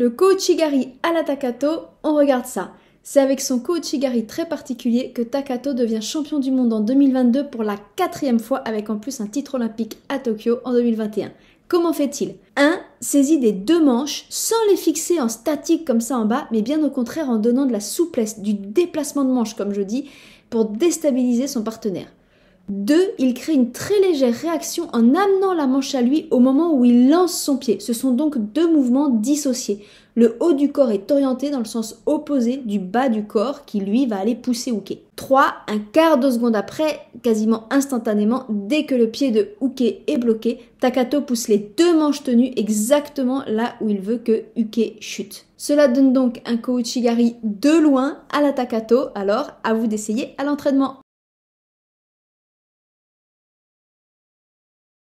Le Kouchigari à la Takato, on regarde ça. C'est avec son Kouchigari très particulier que Takato devient champion du monde en 2022 pour la quatrième fois avec en plus un titre olympique à Tokyo en 2021. Comment fait-il 1. Saisit des deux manches sans les fixer en statique comme ça en bas, mais bien au contraire en donnant de la souplesse, du déplacement de manche comme je dis, pour déstabiliser son partenaire. Deux, il crée une très légère réaction en amenant la manche à lui au moment où il lance son pied. Ce sont donc deux mouvements dissociés. Le haut du corps est orienté dans le sens opposé du bas du corps qui lui va aller pousser Uke. 3. Un quart de seconde après, quasiment instantanément, dès que le pied de Uke est bloqué, Takato pousse les deux manches tenues exactement là où il veut que Uke chute. Cela donne donc un Kouchigari de loin à la Takato, alors à vous d'essayer à l'entraînement.